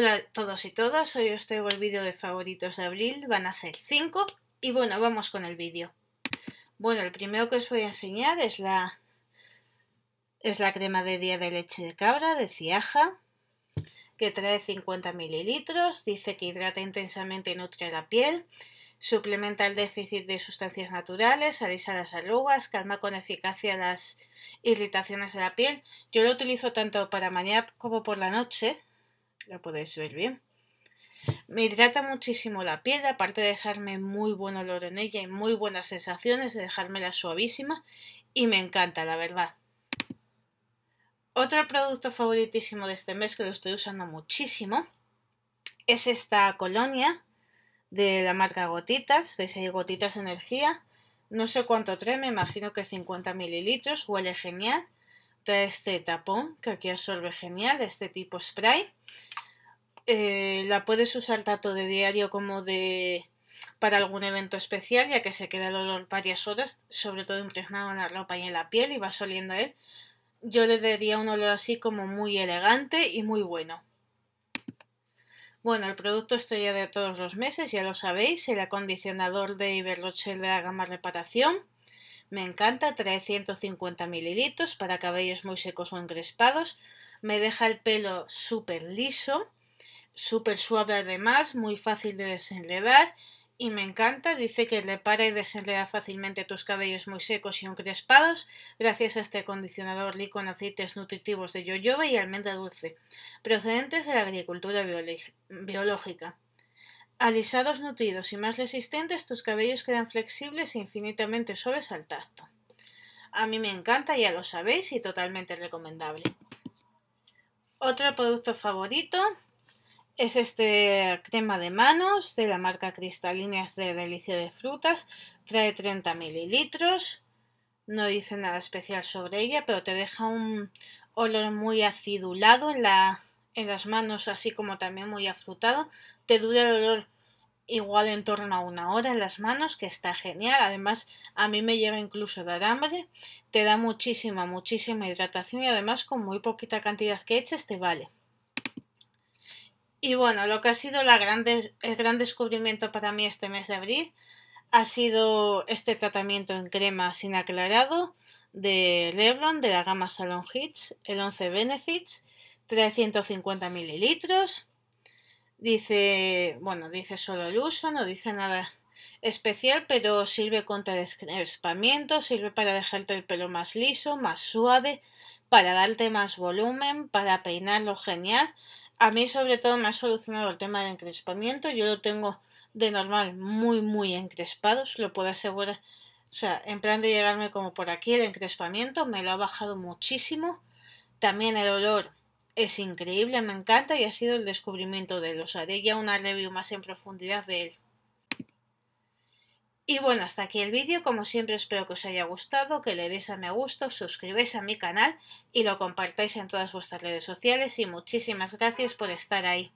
Hola a todos y todas, hoy os traigo el vídeo de favoritos de abril, van a ser 5 y bueno, vamos con el vídeo. Bueno, el primero que os voy a enseñar es la, es la crema de día de leche de cabra de Ciaja, que trae 50 mililitros, dice que hidrata intensamente y nutre la piel, suplementa el déficit de sustancias naturales, alisa las arrugas, calma con eficacia las irritaciones de la piel. Yo lo utilizo tanto para mañana como por la noche, la podéis ver bien. Me hidrata muchísimo la piel, aparte de dejarme muy buen olor en ella y muy buenas sensaciones, de dejármela suavísima y me encanta, la verdad. Otro producto favoritísimo de este mes que lo estoy usando muchísimo es esta colonia de la marca Gotitas. Veis ahí Gotitas Energía. No sé cuánto trae, me imagino que 50 mililitros. Huele genial este tapón, que aquí absorbe genial, este tipo spray. Eh, la puedes usar tanto de diario como de para algún evento especial, ya que se queda el olor varias horas, sobre todo impregnado en la ropa y en la piel, y va oliendo él. Yo le daría un olor así como muy elegante y muy bueno. Bueno, el producto ya de todos los meses, ya lo sabéis, el acondicionador de Iberrochel de la gama reparación. Me encanta, trae 150 mililitros para cabellos muy secos o encrespados. Me deja el pelo súper liso, súper suave además, muy fácil de desenredar y me encanta. Dice que repara y desenreda fácilmente tus cabellos muy secos y encrespados gracias a este acondicionador rico en aceites nutritivos de yoyoba y almendra dulce, procedentes de la agricultura biológica. Alisados, nutridos y más resistentes, tus cabellos quedan flexibles e infinitamente suaves al tacto. A mí me encanta, ya lo sabéis, y totalmente recomendable. Otro producto favorito es este crema de manos de la marca Cristalinas de Delicia de Frutas. Trae 30 mililitros. No dice nada especial sobre ella, pero te deja un olor muy acidulado en la, en las manos, así como también muy afrutado. Te dura el olor igual en torno a una hora en las manos, que está genial. Además, a mí me lleva incluso dar hambre. Te da muchísima, muchísima hidratación y además con muy poquita cantidad que eches te vale. Y bueno, lo que ha sido la el gran descubrimiento para mí este mes de abril ha sido este tratamiento en crema sin aclarado de Lebron de la gama Salon Hits, el 11 Benefits, 350 mililitros. Dice, bueno, dice solo el uso, no dice nada especial, pero sirve contra el encrespamiento, sirve para dejarte el pelo más liso, más suave, para darte más volumen, para peinarlo genial. A mí sobre todo me ha solucionado el tema del encrespamiento. Yo lo tengo de normal muy, muy encrespado, lo puedo asegurar. O sea, en plan de llegarme como por aquí el encrespamiento, me lo ha bajado muchísimo. También el olor es increíble, me encanta y ha sido el descubrimiento de los Os haré ya una review más en profundidad de él. Y bueno, hasta aquí el vídeo. Como siempre espero que os haya gustado, que le deis a me gusto, suscribáis a mi canal y lo compartáis en todas vuestras redes sociales y muchísimas gracias por estar ahí.